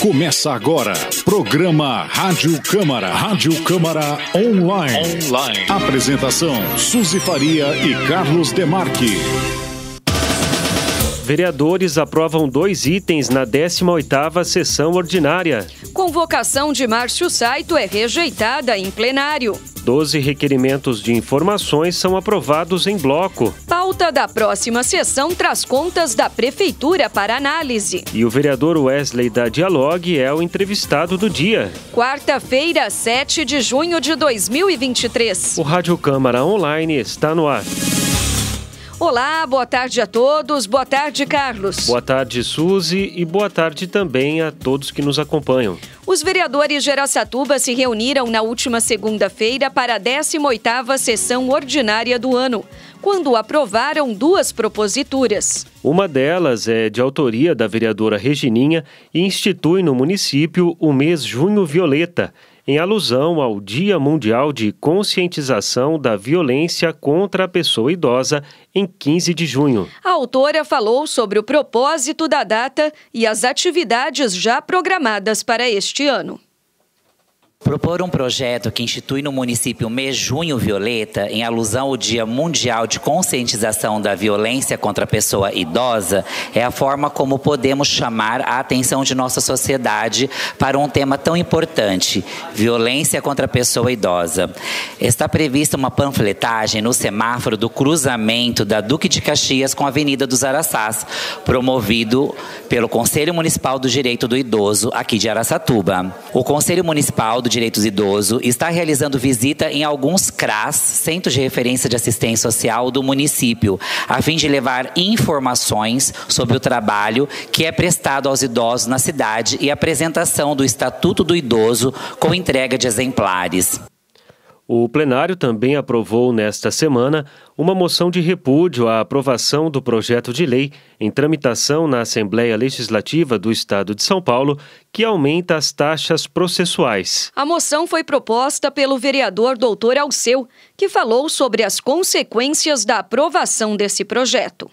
Começa agora, programa Rádio Câmara, Rádio Câmara Online. Online. Apresentação, Suzy Faria e Carlos Demarque vereadores aprovam dois itens na 18ª sessão ordinária. Convocação de Márcio Saito é rejeitada em plenário. Doze requerimentos de informações são aprovados em bloco. Pauta da próxima sessão traz contas da Prefeitura para análise. E o vereador Wesley da Dialogue é o entrevistado do dia. Quarta-feira, 7 de junho de 2023. O Rádio Câmara Online está no ar. Olá, boa tarde a todos. Boa tarde, Carlos. Boa tarde, Suzy, e boa tarde também a todos que nos acompanham. Os vereadores de Aracatuba se reuniram na última segunda-feira para a 18ª sessão ordinária do ano, quando aprovaram duas proposituras. Uma delas é de autoria da vereadora Regininha e institui no município o mês Junho Violeta, em alusão ao Dia Mundial de Conscientização da Violência contra a Pessoa Idosa, em 15 de junho. A autora falou sobre o propósito da data e as atividades já programadas para este ano. Propor um projeto que institui no município mês Junho Violeta, em alusão ao Dia Mundial de Conscientização da Violência contra a Pessoa Idosa, é a forma como podemos chamar a atenção de nossa sociedade para um tema tão importante: violência contra a pessoa idosa. Está prevista uma panfletagem no semáforo do cruzamento da Duque de Caxias com a Avenida dos Araçás, promovido pelo Conselho Municipal do Direito do Idoso, aqui de Araçatuba. O Conselho Municipal do do Direitos Idoso está realizando visita em alguns CRAS, Centros de Referência de Assistência Social do município, a fim de levar informações sobre o trabalho que é prestado aos idosos na cidade e apresentação do Estatuto do Idoso com entrega de exemplares. O plenário também aprovou nesta semana uma moção de repúdio à aprovação do projeto de lei em tramitação na Assembleia Legislativa do Estado de São Paulo, que aumenta as taxas processuais. A moção foi proposta pelo vereador doutor Alceu, que falou sobre as consequências da aprovação desse projeto.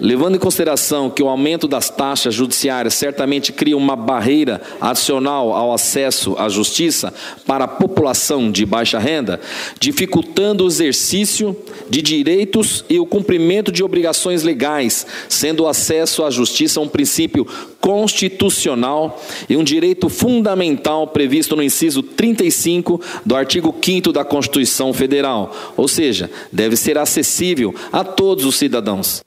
Levando em consideração que o aumento das taxas judiciárias certamente cria uma barreira adicional ao acesso à justiça para a população de baixa renda, dificultando o exercício de direitos e o cumprimento de obrigações legais, sendo o acesso à justiça um princípio constitucional e um direito fundamental previsto no inciso 35 do artigo 5 da Constituição Federal, ou seja, deve ser acessível a todos os cidadãos.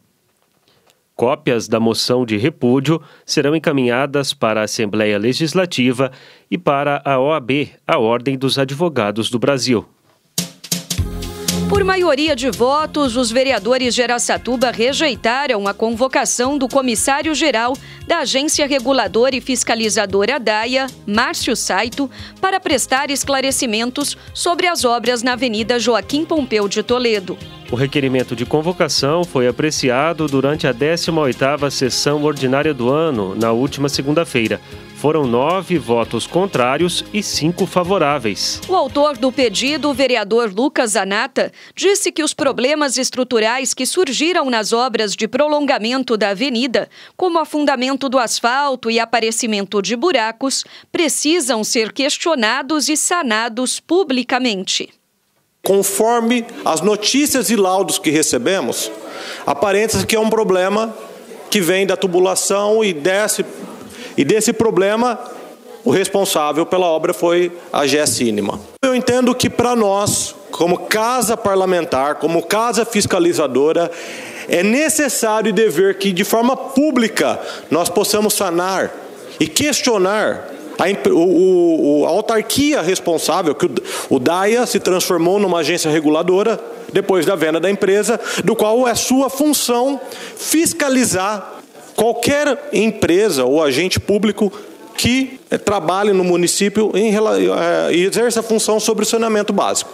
Cópias da moção de repúdio serão encaminhadas para a Assembleia Legislativa e para a OAB, a Ordem dos Advogados do Brasil. Por maioria de votos, os vereadores de Araçatuba rejeitaram a convocação do comissário-geral da Agência Reguladora e Fiscalizadora DAIA, Márcio Saito, para prestar esclarecimentos sobre as obras na Avenida Joaquim Pompeu de Toledo. O requerimento de convocação foi apreciado durante a 18ª sessão ordinária do ano, na última segunda-feira. Foram nove votos contrários e cinco favoráveis. O autor do pedido, o vereador Lucas Anata, disse que os problemas estruturais que surgiram nas obras de prolongamento da avenida, como afundamento do asfalto e aparecimento de buracos, precisam ser questionados e sanados publicamente. Conforme as notícias e laudos que recebemos, aparenta que é um problema que vem da tubulação e desse e desse problema o responsável pela obra foi a GES Eu entendo que para nós, como casa parlamentar, como casa fiscalizadora, é necessário e dever que de forma pública nós possamos sanar e questionar a, o, o, a autarquia responsável, que o, o DAIA se transformou numa agência reguladora depois da venda da empresa, do qual é sua função fiscalizar qualquer empresa ou agente público que eh, trabalhe no município eh, e exerça a função sobre o saneamento básico.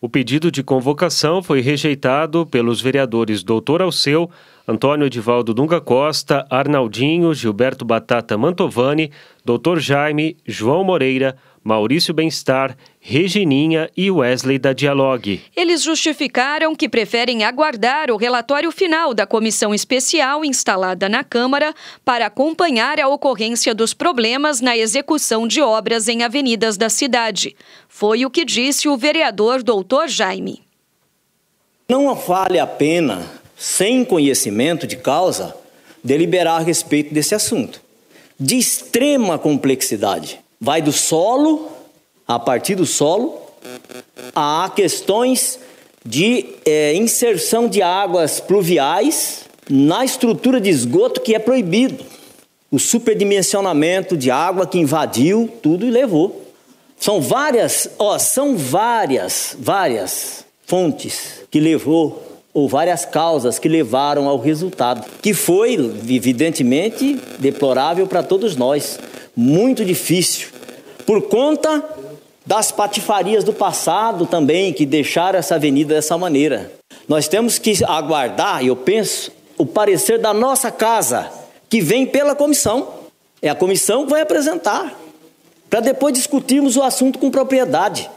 O pedido de convocação foi rejeitado pelos vereadores Doutor Alceu, Antônio Edivaldo Dunga Costa, Arnaldinho, Gilberto Batata Mantovani, Doutor Jaime, João Moreira, Maurício Bem-Estar, Regininha e Wesley da Dialogue. Eles justificaram que preferem aguardar o relatório final da comissão especial instalada na Câmara para acompanhar a ocorrência dos problemas na execução de obras em avenidas da cidade. Foi o que disse o vereador doutor Jaime. Não vale a pena, sem conhecimento de causa, deliberar a respeito desse assunto. De extrema complexidade Vai do solo, a partir do solo, há questões de é, inserção de águas pluviais na estrutura de esgoto que é proibido. O superdimensionamento de água que invadiu tudo e levou. São várias, ó, são várias, várias fontes que levou ou várias causas que levaram ao resultado, que foi evidentemente deplorável para todos nós muito difícil, por conta das patifarias do passado também, que deixaram essa avenida dessa maneira. Nós temos que aguardar, eu penso, o parecer da nossa casa, que vem pela comissão. É a comissão que vai apresentar, para depois discutirmos o assunto com propriedade.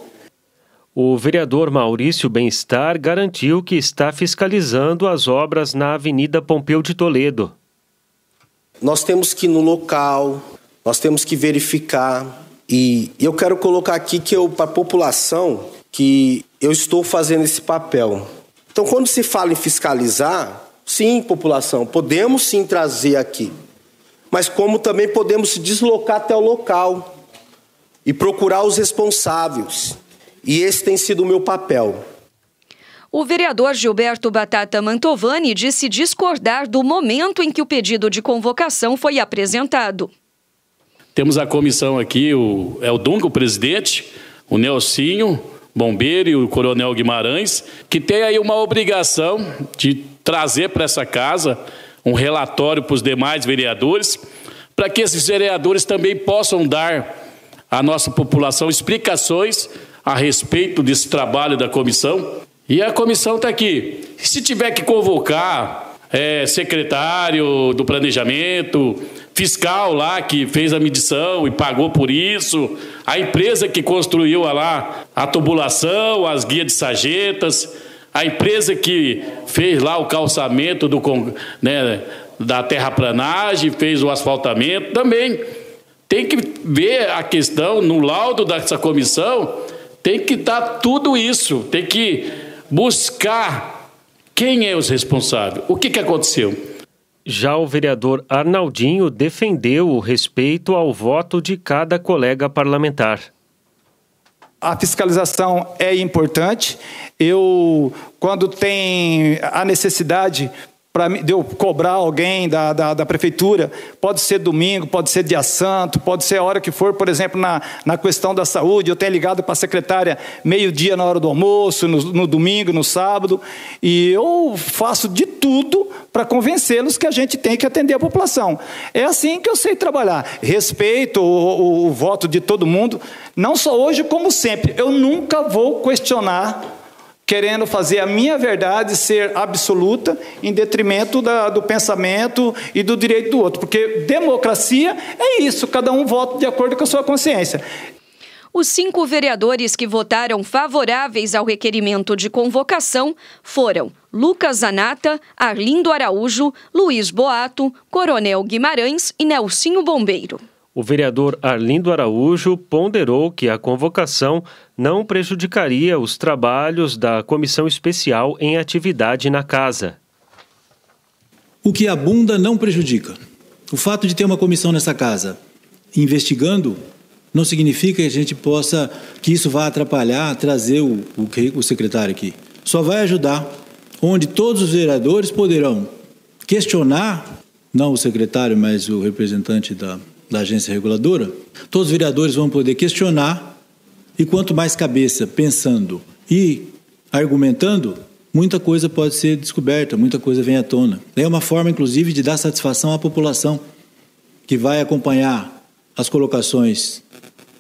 O vereador Maurício Bem-Estar garantiu que está fiscalizando as obras na Avenida Pompeu de Toledo. Nós temos que ir no local, nós temos que verificar e eu quero colocar aqui que eu para a população que eu estou fazendo esse papel. Então, quando se fala em fiscalizar, sim, população, podemos sim trazer aqui, mas como também podemos se deslocar até o local e procurar os responsáveis. E esse tem sido o meu papel. O vereador Gilberto Batata Mantovani disse discordar do momento em que o pedido de convocação foi apresentado. Temos a comissão aqui, o, é o Dunca, o presidente, o Nelsinho, bombeiro e o coronel Guimarães, que tem aí uma obrigação de trazer para essa casa um relatório para os demais vereadores, para que esses vereadores também possam dar à nossa população explicações a respeito desse trabalho da comissão. E a comissão está aqui. Se tiver que convocar é, secretário do planejamento, fiscal lá que fez a medição e pagou por isso, a empresa que construiu a lá a tubulação, as guias de sarjetas, a empresa que fez lá o calçamento do, né, da terraplanagem, fez o asfaltamento também. Tem que ver a questão no laudo dessa comissão, tem que estar tá tudo isso, tem que buscar quem é os responsáveis, o que, que aconteceu. Já o vereador Arnaldinho defendeu o respeito ao voto de cada colega parlamentar. A fiscalização é importante. Eu, quando tem a necessidade, para eu cobrar alguém da, da, da, prefeitura, pode ser domingo, pode ser dia santo, pode ser a hora que for, por exemplo, na, na questão da saúde, eu tenho ligado para a secretária meio-dia na hora do almoço, no, no domingo, no sábado, e eu faço de tudo para convencê-los que a gente tem que atender a população. É assim que eu sei trabalhar. Respeito o, o, o voto de todo mundo, não só hoje, como sempre. Eu nunca vou questionar querendo fazer a minha verdade ser absoluta em detrimento da, do pensamento e do direito do outro. Porque democracia é isso, cada um vota de acordo com a sua consciência. Os cinco vereadores que votaram favoráveis ao requerimento de convocação foram Lucas Anata, Arlindo Araújo, Luiz Boato, Coronel Guimarães e Nelsinho Bombeiro o vereador Arlindo Araújo ponderou que a convocação não prejudicaria os trabalhos da comissão especial em atividade na casa. O que abunda não prejudica. O fato de ter uma comissão nessa casa investigando não significa que a gente possa que isso vá atrapalhar trazer o, o, o secretário aqui. Só vai ajudar, onde todos os vereadores poderão questionar não o secretário, mas o representante da da agência reguladora, todos os vereadores vão poder questionar e quanto mais cabeça pensando e argumentando, muita coisa pode ser descoberta, muita coisa vem à tona. É uma forma, inclusive, de dar satisfação à população que vai acompanhar as colocações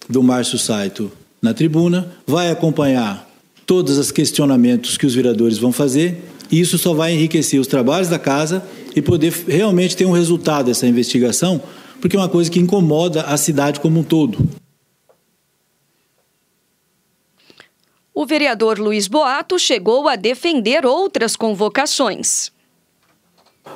do Márcio Saito na tribuna, vai acompanhar todos os questionamentos que os vereadores vão fazer, e isso só vai enriquecer os trabalhos da casa e poder realmente ter um resultado dessa investigação porque é uma coisa que incomoda a cidade como um todo. O vereador Luiz Boato chegou a defender outras convocações.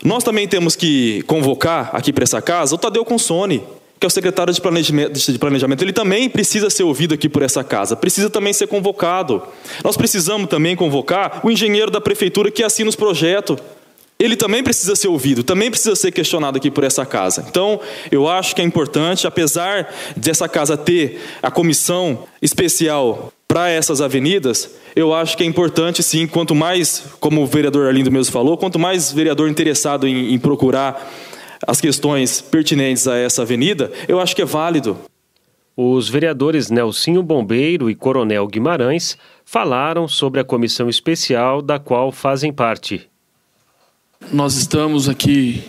Nós também temos que convocar aqui para essa casa o Tadeu Consone, que é o secretário de planejamento, de planejamento, ele também precisa ser ouvido aqui por essa casa, precisa também ser convocado. Nós precisamos também convocar o engenheiro da prefeitura que assina os projetos ele também precisa ser ouvido, também precisa ser questionado aqui por essa casa. Então, eu acho que é importante, apesar dessa casa ter a comissão especial para essas avenidas, eu acho que é importante sim, quanto mais, como o vereador Arlindo mesmo falou, quanto mais vereador interessado em, em procurar as questões pertinentes a essa avenida, eu acho que é válido. Os vereadores Nelsinho Bombeiro e Coronel Guimarães falaram sobre a comissão especial da qual fazem parte. Nós estamos aqui,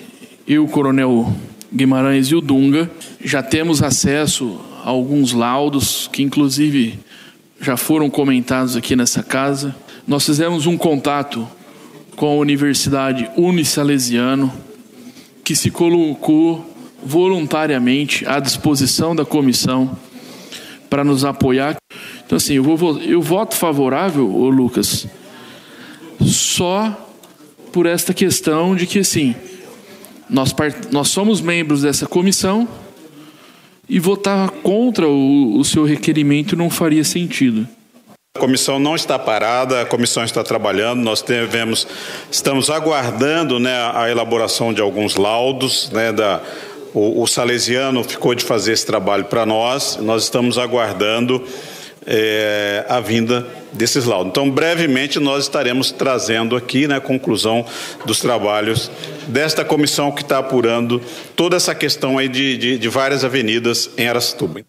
eu, o Coronel Guimarães e o Dunga, já temos acesso a alguns laudos que, inclusive, já foram comentados aqui nessa casa. Nós fizemos um contato com a Universidade Unisalesiano, que se colocou voluntariamente à disposição da comissão para nos apoiar. Então, assim, eu, vou, eu voto favorável, ô Lucas, só por esta questão de que, assim, nós, nós somos membros dessa comissão e votar contra o, o seu requerimento não faria sentido. A comissão não está parada, a comissão está trabalhando, nós devemos, estamos aguardando né, a elaboração de alguns laudos. Né, da, o, o Salesiano ficou de fazer esse trabalho para nós, nós estamos aguardando é, a vinda desses laudos. Então, brevemente, nós estaremos trazendo aqui né, a conclusão dos trabalhos desta comissão que está apurando toda essa questão aí de, de, de várias avenidas em Aracatuba.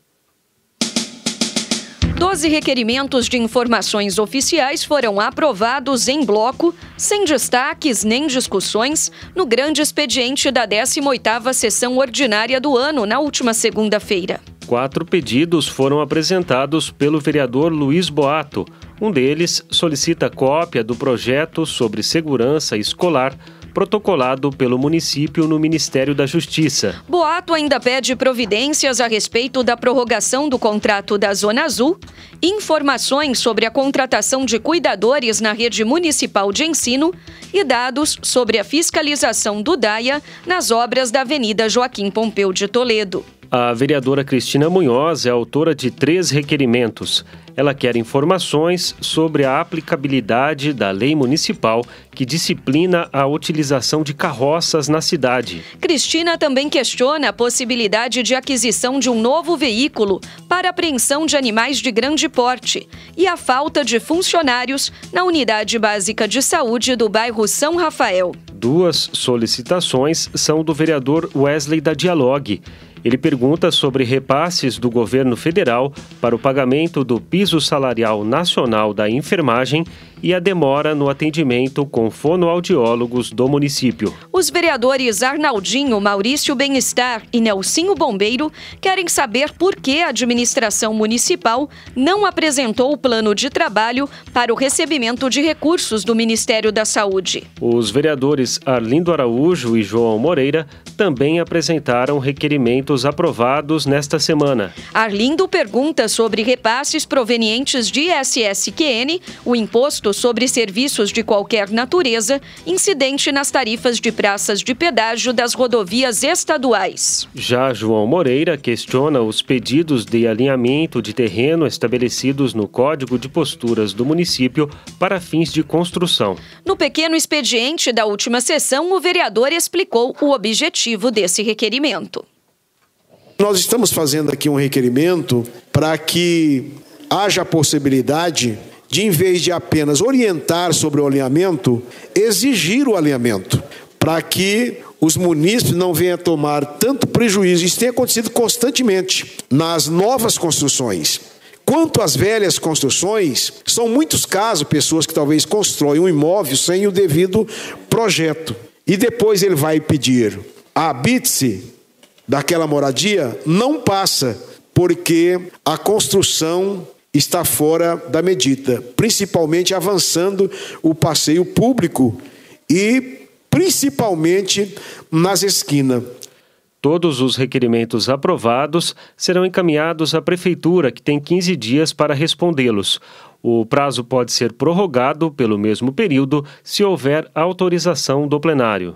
Doze requerimentos de informações oficiais foram aprovados em bloco, sem destaques nem discussões, no grande expediente da 18ª Sessão Ordinária do ano, na última segunda-feira quatro pedidos foram apresentados pelo vereador Luiz Boato. Um deles solicita cópia do projeto sobre segurança escolar protocolado pelo município no Ministério da Justiça. Boato ainda pede providências a respeito da prorrogação do contrato da Zona Azul, informações sobre a contratação de cuidadores na rede municipal de ensino e dados sobre a fiscalização do DAIA nas obras da Avenida Joaquim Pompeu de Toledo. A vereadora Cristina Munhoz é autora de três requerimentos. Ela quer informações sobre a aplicabilidade da lei municipal que disciplina a utilização de carroças na cidade. Cristina também questiona a possibilidade de aquisição de um novo veículo para apreensão de animais de grande porte e a falta de funcionários na unidade básica de saúde do bairro São Rafael. Duas solicitações são do vereador Wesley da Dialogue ele pergunta sobre repasses do governo federal para o pagamento do piso salarial nacional da enfermagem e a demora no atendimento com fonoaudiólogos do município. Os vereadores Arnaldinho, Maurício Benestar e Nelsinho Bombeiro querem saber por que a administração municipal não apresentou o plano de trabalho para o recebimento de recursos do Ministério da Saúde. Os vereadores Arlindo Araújo e João Moreira também apresentaram requerimentos aprovados nesta semana. Arlindo pergunta sobre repasses provenientes de SSQN, o imposto sobre serviços de qualquer natureza incidente nas tarifas de praças de pedágio das rodovias estaduais. Já João Moreira questiona os pedidos de alinhamento de terreno estabelecidos no Código de Posturas do município para fins de construção. No pequeno expediente da última sessão, o vereador explicou o objetivo desse requerimento. Nós estamos fazendo aqui um requerimento para que haja a possibilidade de, em vez de apenas orientar sobre o alinhamento, exigir o alinhamento, para que os munícipes não venham tomar tanto prejuízo. Isso tem acontecido constantemente nas novas construções. Quanto às velhas construções, são muitos casos pessoas que talvez constroem um imóvel sem o devido projeto. E depois ele vai pedir a habite-se daquela moradia, não passa, porque a construção está fora da medida, principalmente avançando o passeio público e principalmente nas esquinas. Todos os requerimentos aprovados serão encaminhados à Prefeitura, que tem 15 dias para respondê-los. O prazo pode ser prorrogado pelo mesmo período se houver autorização do plenário.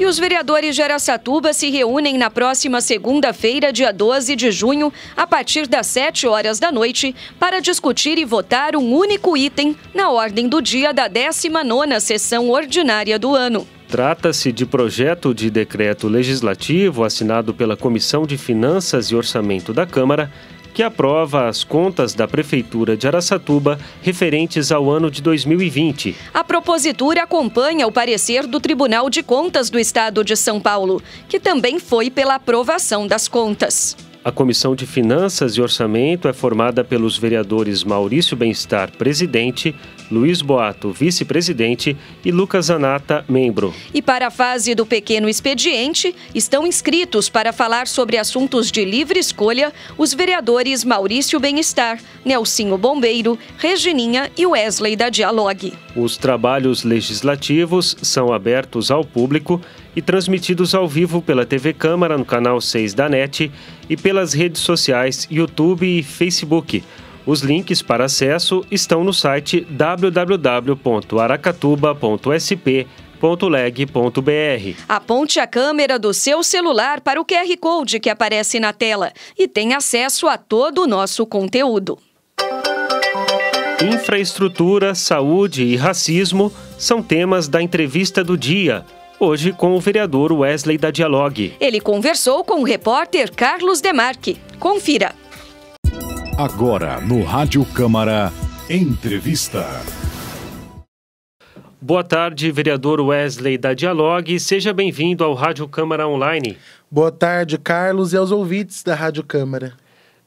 E os vereadores de Aracatuba se reúnem na próxima segunda-feira, dia 12 de junho, a partir das 7 horas da noite, para discutir e votar um único item na ordem do dia da 19ª sessão ordinária do ano. Trata-se de projeto de decreto legislativo assinado pela Comissão de Finanças e Orçamento da Câmara, que aprova as contas da Prefeitura de Araçatuba referentes ao ano de 2020. A propositura acompanha o parecer do Tribunal de Contas do Estado de São Paulo, que também foi pela aprovação das contas. A Comissão de Finanças e Orçamento é formada pelos vereadores Maurício Bem-Estar, presidente, Luiz Boato, vice-presidente e Lucas Anata, membro. E para a fase do pequeno expediente, estão inscritos para falar sobre assuntos de livre escolha os vereadores Maurício Bem-Estar, Nelsinho Bombeiro, Regininha e Wesley da Dialogue. Os trabalhos legislativos são abertos ao público e transmitidos ao vivo pela TV Câmara no canal 6 da NET e pelas redes sociais YouTube e Facebook. Os links para acesso estão no site www.aracatuba.sp.leg.br. Aponte a câmera do seu celular para o QR Code que aparece na tela e tem acesso a todo o nosso conteúdo. Infraestrutura, saúde e racismo são temas da entrevista do dia hoje com o vereador Wesley da Dialogue. Ele conversou com o repórter Carlos Demarque. Confira. Agora, no Rádio Câmara, entrevista. Boa tarde, vereador Wesley da Dialogue. Seja bem-vindo ao Rádio Câmara Online. Boa tarde, Carlos, e aos ouvintes da Rádio Câmara.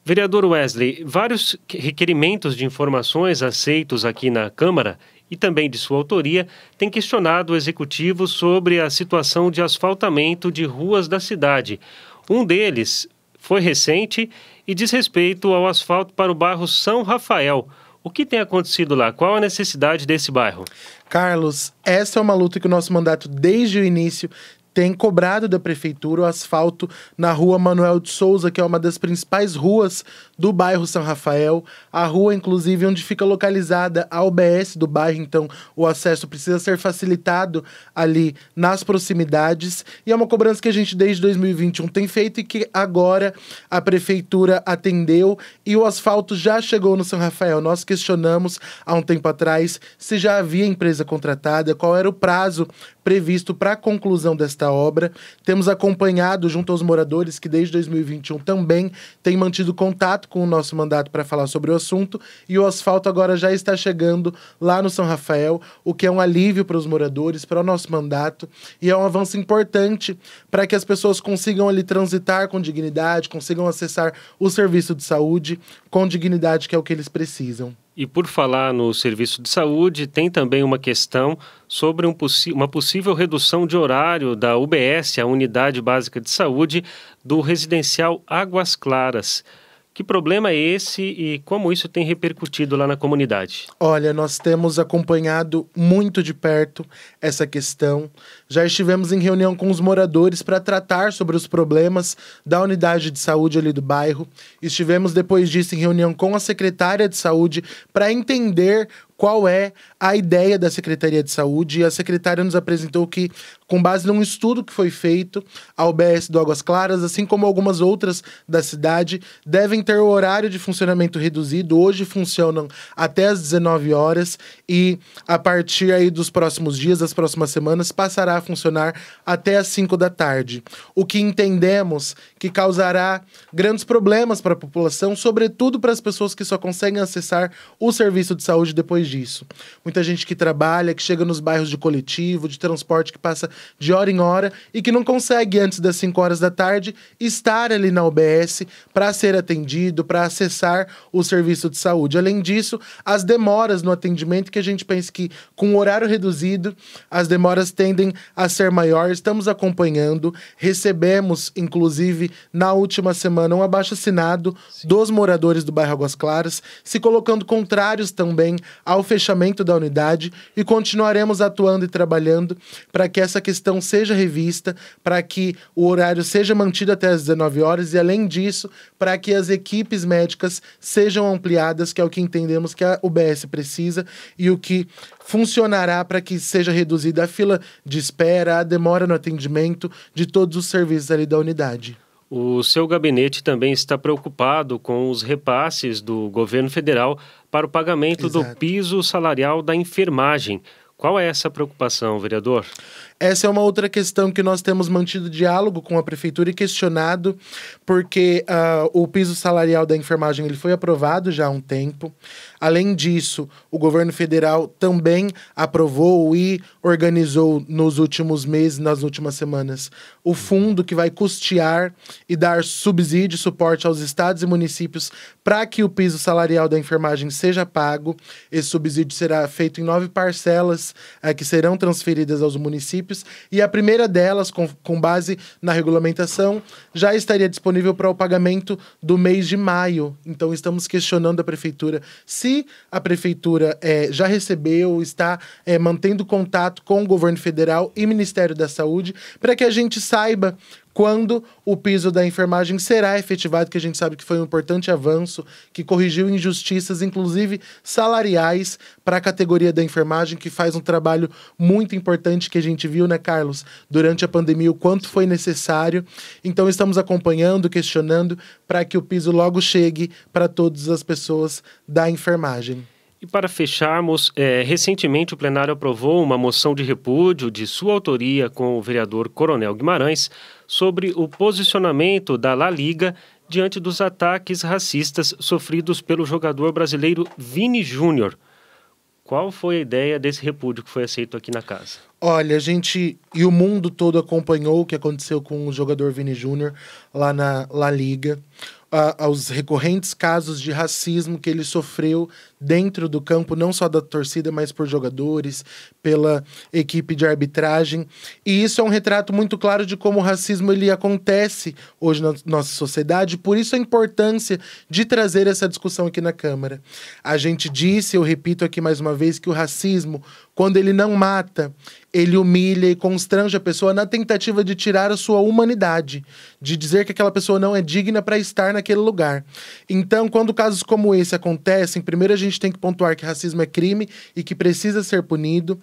Vereador Wesley, vários requerimentos de informações aceitos aqui na Câmara e também de sua autoria, tem questionado o executivo sobre a situação de asfaltamento de ruas da cidade. Um deles foi recente e diz respeito ao asfalto para o bairro São Rafael. O que tem acontecido lá? Qual a necessidade desse bairro? Carlos, essa é uma luta que o nosso mandato desde o início tem cobrado da prefeitura o asfalto na rua Manuel de Souza, que é uma das principais ruas do bairro São Rafael, a rua, inclusive, onde fica localizada a UBS do bairro, então o acesso precisa ser facilitado ali nas proximidades. E é uma cobrança que a gente desde 2021 tem feito e que agora a prefeitura atendeu e o asfalto já chegou no São Rafael. Nós questionamos há um tempo atrás se já havia empresa contratada, qual era o prazo previsto para a conclusão desta obra. Temos acompanhado junto aos moradores que desde 2021 também têm mantido contato com o nosso mandato para falar sobre o assunto e o asfalto agora já está chegando lá no São Rafael, o que é um alívio para os moradores, para o nosso mandato e é um avanço importante para que as pessoas consigam ali transitar com dignidade, consigam acessar o serviço de saúde com dignidade, que é o que eles precisam. E por falar no serviço de saúde, tem também uma questão sobre um uma possível redução de horário da UBS, a Unidade Básica de Saúde, do residencial Águas Claras. Que problema é esse e como isso tem repercutido lá na comunidade? Olha, nós temos acompanhado muito de perto essa questão. Já estivemos em reunião com os moradores para tratar sobre os problemas da unidade de saúde ali do bairro. Estivemos depois disso em reunião com a secretária de saúde para entender qual é a ideia da Secretaria de Saúde. E a secretária nos apresentou que, com base num estudo que foi feito, a UBS do Águas Claras, assim como algumas outras da cidade, devem ter o horário de funcionamento reduzido. Hoje funcionam até as 19 horas e, a partir aí dos próximos dias, das próximas semanas, passará a funcionar até as 5 da tarde. O que entendemos que causará grandes problemas para a população, sobretudo para as pessoas que só conseguem acessar o serviço de saúde depois depois disso. Muita gente que trabalha, que chega nos bairros de coletivo, de transporte, que passa de hora em hora e que não consegue, antes das 5 horas da tarde, estar ali na UBS para ser atendido, para acessar o serviço de saúde. Além disso, as demoras no atendimento, que a gente pensa que com o horário reduzido, as demoras tendem a ser maiores. Estamos acompanhando, recebemos, inclusive, na última semana, um abaixo assinado Sim. dos moradores do bairro Águas Claras, se colocando contrários também ao fechamento da unidade e continuaremos atuando e trabalhando para que essa questão seja revista, para que o horário seja mantido até as 19 horas e, além disso, para que as equipes médicas sejam ampliadas, que é o que entendemos que a UBS precisa e o que funcionará para que seja reduzida a fila de espera, a demora no atendimento de todos os serviços ali da unidade. O seu gabinete também está preocupado com os repasses do governo federal para o pagamento Exato. do piso salarial da enfermagem. Qual é essa preocupação, vereador? Essa é uma outra questão que nós temos mantido diálogo com a prefeitura e questionado, porque uh, o piso salarial da enfermagem ele foi aprovado já há um tempo. Além disso, o governo federal também aprovou e organizou nos últimos meses, nas últimas semanas, o fundo que vai custear e dar subsídio, suporte aos estados e municípios para que o piso salarial da enfermagem seja pago. Esse subsídio será feito em nove parcelas uh, que serão transferidas aos municípios municípios, e a primeira delas, com, com base na regulamentação, já estaria disponível para o pagamento do mês de maio. Então, estamos questionando a prefeitura se a prefeitura é, já recebeu, está é, mantendo contato com o governo federal e Ministério da Saúde, para que a gente saiba quando o piso da enfermagem será efetivado, que a gente sabe que foi um importante avanço, que corrigiu injustiças, inclusive salariais, para a categoria da enfermagem, que faz um trabalho muito importante que a gente viu, né, Carlos, durante a pandemia, o quanto foi necessário. Então, estamos acompanhando, questionando, para que o piso logo chegue para todas as pessoas da enfermagem. E para fecharmos, é, recentemente o plenário aprovou uma moção de repúdio de sua autoria com o vereador Coronel Guimarães sobre o posicionamento da La Liga diante dos ataques racistas sofridos pelo jogador brasileiro Vini Júnior. Qual foi a ideia desse repúdio que foi aceito aqui na casa? Olha, a gente e o mundo todo acompanhou o que aconteceu com o jogador Vini Júnior lá na La Liga a, aos recorrentes casos de racismo que ele sofreu dentro do campo, não só da torcida, mas por jogadores, pela equipe de arbitragem. E isso é um retrato muito claro de como o racismo ele acontece hoje na nossa sociedade, por isso a importância de trazer essa discussão aqui na Câmara. A gente disse, eu repito aqui mais uma vez, que o racismo, quando ele não mata, ele humilha e constrange a pessoa na tentativa de tirar a sua humanidade, de dizer que aquela pessoa não é digna para estar naquele lugar. Então, quando casos como esse acontecem, primeiro a gente tem que pontuar que racismo é crime e que precisa ser punido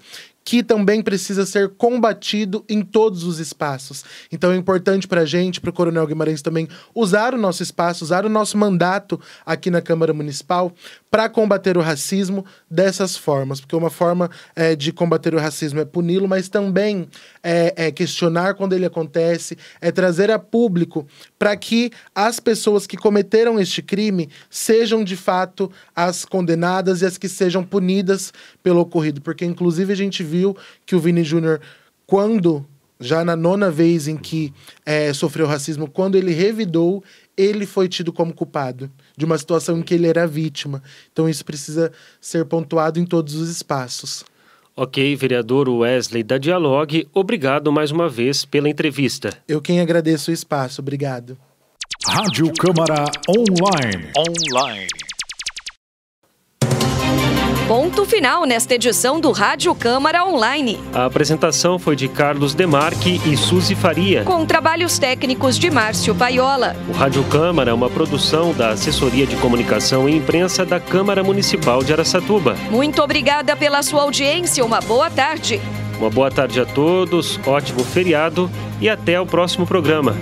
que também precisa ser combatido em todos os espaços. Então é importante para a gente, para o Coronel Guimarães também, usar o nosso espaço, usar o nosso mandato aqui na Câmara Municipal para combater o racismo dessas formas. Porque uma forma é, de combater o racismo é puni-lo, mas também é, é questionar quando ele acontece, é trazer a público para que as pessoas que cometeram este crime sejam de fato as condenadas e as que sejam punidas pelo ocorrido. Porque, inclusive, a gente viu que o Vini Júnior, quando já na nona vez em que é, sofreu racismo, quando ele revidou, ele foi tido como culpado de uma situação em que ele era vítima. Então isso precisa ser pontuado em todos os espaços. Ok, vereador Wesley da Dialogue, obrigado mais uma vez pela entrevista. Eu quem agradeço o espaço, obrigado. Rádio Câmara Online. Online. Ponto final nesta edição do Rádio Câmara Online. A apresentação foi de Carlos Demarque e Suzy Faria. Com trabalhos técnicos de Márcio Paiola. O Rádio Câmara é uma produção da Assessoria de Comunicação e Imprensa da Câmara Municipal de Aracatuba. Muito obrigada pela sua audiência. Uma boa tarde. Uma boa tarde a todos, ótimo feriado e até o próximo programa.